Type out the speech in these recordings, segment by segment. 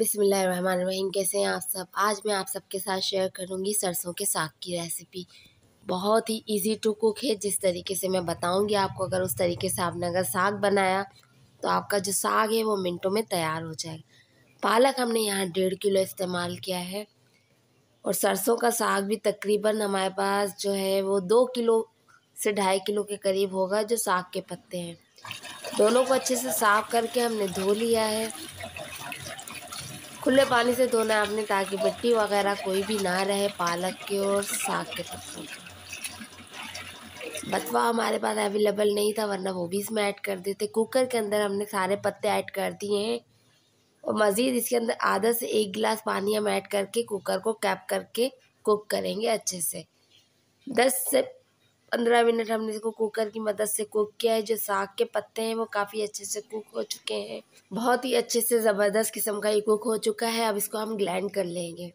रहीम कैसे हैं आप सब आज मैं आप सबके साथ शेयर करूंगी सरसों के साग की रेसिपी बहुत ही इजी टू कुक है जिस तरीके से मैं बताऊंगी आपको अगर उस तरीके से आपने अगर साग बनाया तो आपका जो साग है वो मिनटों में तैयार हो जाएगा पालक हमने यहाँ डेढ़ किलो इस्तेमाल किया है और सरसों का साग भी तकरीबन हमारे पास जो है वो दो किलो से ढाई किलो के करीब होगा जो साग के पत्ते हैं दोनों को अच्छे से साफ़ करके हमने धो लिया है खुले पानी से धोना है आपने ताकि मिट्टी वगैरह कोई भी ना रहे पालक के और साग के पत्तों के बतवा हमारे पास अवेलेबल नहीं था वरना वो भी इसमें ऐड कर देते कुकर के अंदर हमने सारे पत्ते ऐड कर दिए हैं और मज़ीद इसके अंदर आधा से एक गिलास पानी हम ऐड करके कुकर को कैप करके कुक करेंगे अच्छे से दस से पंद्रह मिनट हमने इसको कुकर की मदद से कुक किया है जो साग के पत्ते हैं वो काफ़ी अच्छे से कुक हो चुके हैं बहुत ही अच्छे से ज़बरदस्त किस्म का ये कुक हो चुका है अब इसको हम ग्लैंड कर लेंगे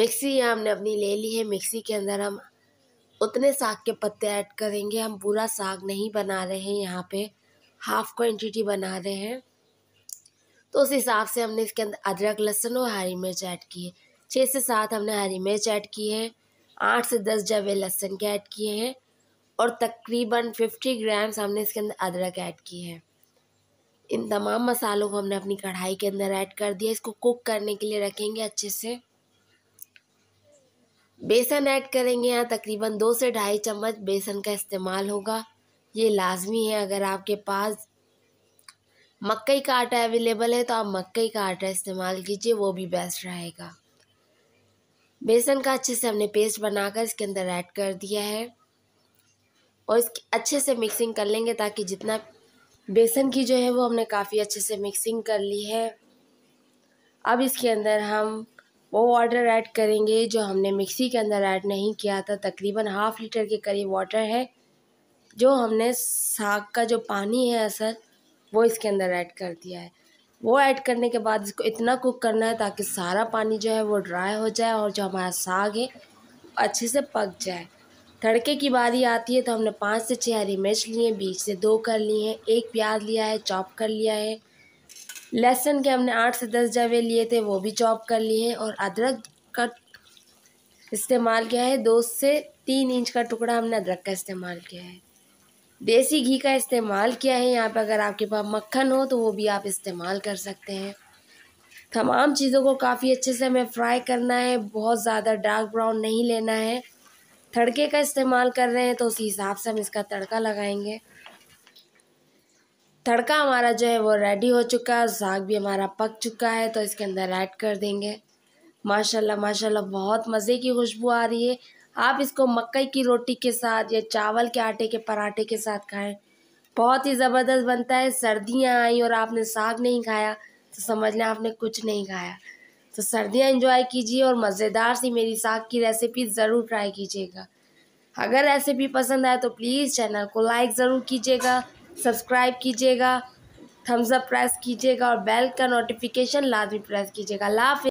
मिक्सी हमने अपनी ले ली है मिक्सी के अंदर हम उतने साग के पत्ते ऐड करेंगे हम पूरा साग नहीं बना रहे हैं यहाँ पे हाफ क्वांटिटी बना रहे हैं तो उस हिसाब से हमने इसके अंदर अदरक लहसुन और हरी मिर्च ऐड की है छः से सात हमने हरी मिर्च ऐड की है आठ से दस जवे लहसुन के ऐड किए हैं और तकरीबन फिफ्टी ग्राम्स हमने इसके अंदर अदरक ऐड की है इन तमाम मसालों को हमने अपनी कढ़ाई के अंदर ऐड कर दिया इसको कुक करने के लिए रखेंगे अच्छे से बेसन ऐड करेंगे यहाँ तकरीबन दो से ढाई चम्मच बेसन का इस्तेमाल होगा ये लाजमी है अगर आपके पास मकई का आटा अवेलेबल है तो आप मकई का आटा इस्तेमाल कीजिए वो भी बेस्ट रहेगा बेसन का अच्छे से हमने पेस्ट बनाकर इसके अंदर ऐड कर दिया है और इसकी अच्छे से मिक्सिंग कर लेंगे ताकि जितना बेसन की जो है वो हमने काफ़ी अच्छे से मिक्सिंग कर ली है अब इसके अंदर हम वो वाटर ऐड करेंगे जो हमने मिक्सी के अंदर ऐड नहीं किया था तकरीबन हाफ़ लीटर के करीब वाटर है जो हमने साग का जो पानी है असर वो इसके अंदर ऐड कर दिया है वो ऐड करने के बाद इसको इतना कुक करना है ताकि सारा पानी जो है वो ड्राई हो जाए और जो हमारा साग है अच्छे से पक जाए तड़के की बारी आती है तो हमने पाँच से छः हरी मिर्च ली हैं बीच से दो कर लिए हैं एक प्याज लिया है चॉप कर लिया है लहसुन के हमने आठ से दस जवे लिए थे वो भी चॉप कर लिए हैं और अदरक का इस्तेमाल किया है दो से तीन इंच का टुकड़ा हमने अदरक का इस्तेमाल किया है देसी घी का इस्तेमाल किया है यहाँ पर अगर आपके पास मक्खन हो तो वो भी आप इस्तेमाल कर सकते हैं तमाम चीज़ों को काफ़ी अच्छे से हमें फ्राई करना है बहुत ज़्यादा डार्क ब्राउन नहीं लेना है तड़के का इस्तेमाल कर रहे हैं तो उसी हिसाब से हम इसका तड़का लगाएंगे तड़का हमारा जो है वो रेडी हो चुका है साग भी हमारा पक चुका है तो इसके अंदर ऐड कर देंगे माशाल्लाह माशाल्लाह बहुत मज़े की खुशबू आ रही है आप इसको मकई की रोटी के साथ या चावल के आटे के पराठे के साथ खाएं बहुत ही ज़बरदस्त बनता है सर्दियाँ आई और आपने साग नहीं खाया तो समझ लें आपने कुछ नहीं खाया तो सर्दियाँ इंजॉय कीजिए और मज़ेदार सी मेरी साग की रेसिपी ज़रूर ट्राई कीजिएगा अगर रेसिपी पसंद आए तो प्लीज़ चैनल को लाइक ज़रूर कीजिएगा सब्सक्राइब कीजिएगा थम्सअप प्रेस कीजिएगा और बेल का नोटिफिकेशन लाजमी प्रेस कीजिएगा लाफ